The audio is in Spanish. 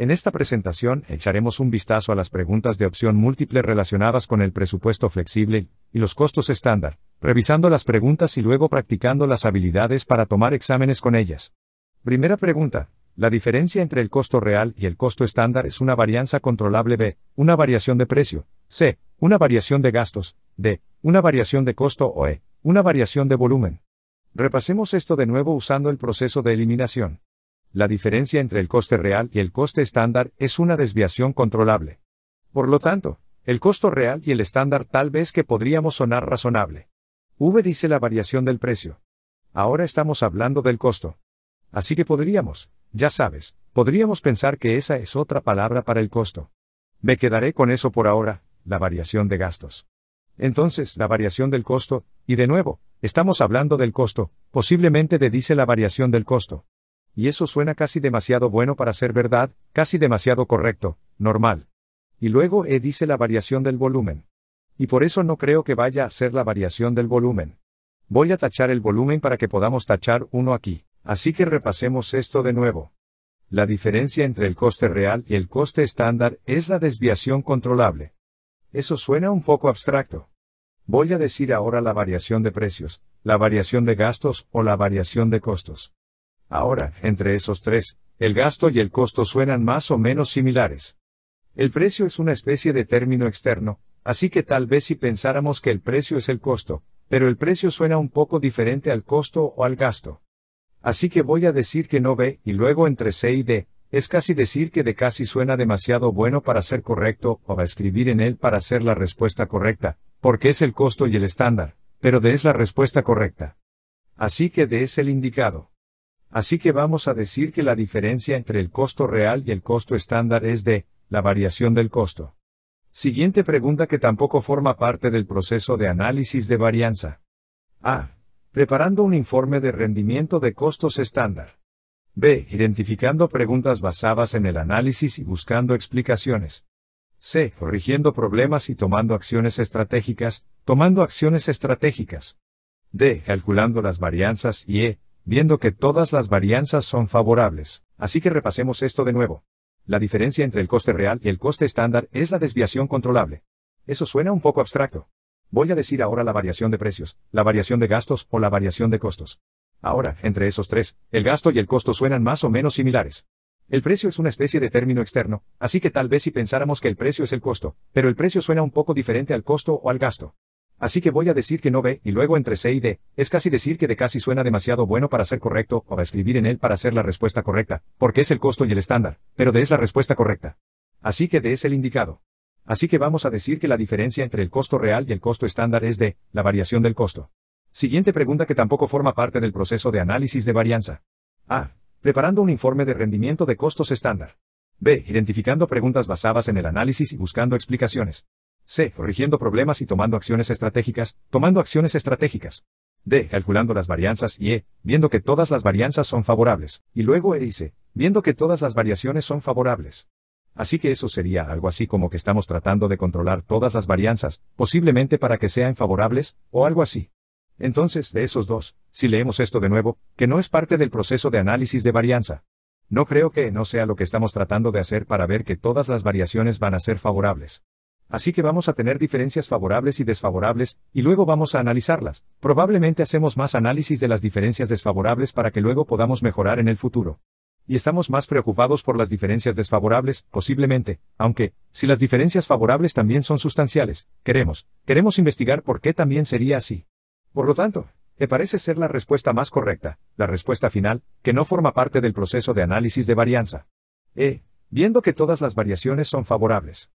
En esta presentación echaremos un vistazo a las preguntas de opción múltiple relacionadas con el presupuesto flexible y los costos estándar, revisando las preguntas y luego practicando las habilidades para tomar exámenes con ellas. Primera pregunta. La diferencia entre el costo real y el costo estándar es una varianza controlable B, una variación de precio, C, una variación de gastos, D, una variación de costo o E, una variación de volumen. Repasemos esto de nuevo usando el proceso de eliminación. La diferencia entre el coste real y el coste estándar es una desviación controlable. Por lo tanto, el costo real y el estándar tal vez que podríamos sonar razonable. V dice la variación del precio. Ahora estamos hablando del costo. Así que podríamos, ya sabes, podríamos pensar que esa es otra palabra para el costo. Me quedaré con eso por ahora, la variación de gastos. Entonces, la variación del costo, y de nuevo, estamos hablando del costo, posiblemente de dice la variación del costo y eso suena casi demasiado bueno para ser verdad, casi demasiado correcto, normal. Y luego E dice la variación del volumen. Y por eso no creo que vaya a ser la variación del volumen. Voy a tachar el volumen para que podamos tachar uno aquí, así que repasemos esto de nuevo. La diferencia entre el coste real y el coste estándar es la desviación controlable. Eso suena un poco abstracto. Voy a decir ahora la variación de precios, la variación de gastos o la variación de costos. Ahora, entre esos tres, el gasto y el costo suenan más o menos similares. El precio es una especie de término externo, así que tal vez si pensáramos que el precio es el costo, pero el precio suena un poco diferente al costo o al gasto. Así que voy a decir que no ve, y luego entre C y D, es casi decir que de casi suena demasiado bueno para ser correcto o a escribir en él para ser la respuesta correcta, porque es el costo y el estándar, pero D es la respuesta correcta. Así que D es el indicado. Así que vamos a decir que la diferencia entre el costo real y el costo estándar es de, la variación del costo. Siguiente pregunta que tampoco forma parte del proceso de análisis de varianza. A. Preparando un informe de rendimiento de costos estándar. B. Identificando preguntas basadas en el análisis y buscando explicaciones. C. Corrigiendo problemas y tomando acciones estratégicas, tomando acciones estratégicas. D. Calculando las varianzas y E viendo que todas las varianzas son favorables, así que repasemos esto de nuevo. La diferencia entre el coste real y el coste estándar es la desviación controlable. Eso suena un poco abstracto. Voy a decir ahora la variación de precios, la variación de gastos o la variación de costos. Ahora, entre esos tres, el gasto y el costo suenan más o menos similares. El precio es una especie de término externo, así que tal vez si pensáramos que el precio es el costo, pero el precio suena un poco diferente al costo o al gasto. Así que voy a decir que no B, y luego entre C y D, es casi decir que de casi suena demasiado bueno para ser correcto, o a escribir en él para ser la respuesta correcta, porque es el costo y el estándar, pero D es la respuesta correcta. Así que D es el indicado. Así que vamos a decir que la diferencia entre el costo real y el costo estándar es D, la variación del costo. Siguiente pregunta que tampoco forma parte del proceso de análisis de varianza. A. Preparando un informe de rendimiento de costos estándar. B. Identificando preguntas basadas en el análisis y buscando explicaciones. C. Corrigiendo problemas y tomando acciones estratégicas, tomando acciones estratégicas. D. Calculando las varianzas y E. Viendo que todas las varianzas son favorables. Y luego E dice, viendo que todas las variaciones son favorables. Así que eso sería algo así como que estamos tratando de controlar todas las varianzas, posiblemente para que sean favorables, o algo así. Entonces, de esos dos, si leemos esto de nuevo, que no es parte del proceso de análisis de varianza. No creo que no sea lo que estamos tratando de hacer para ver que todas las variaciones van a ser favorables. Así que vamos a tener diferencias favorables y desfavorables, y luego vamos a analizarlas. Probablemente hacemos más análisis de las diferencias desfavorables para que luego podamos mejorar en el futuro. Y estamos más preocupados por las diferencias desfavorables, posiblemente, aunque, si las diferencias favorables también son sustanciales, queremos, queremos investigar por qué también sería así. Por lo tanto, me parece ser la respuesta más correcta, la respuesta final, que no forma parte del proceso de análisis de varianza. E. Viendo que todas las variaciones son favorables.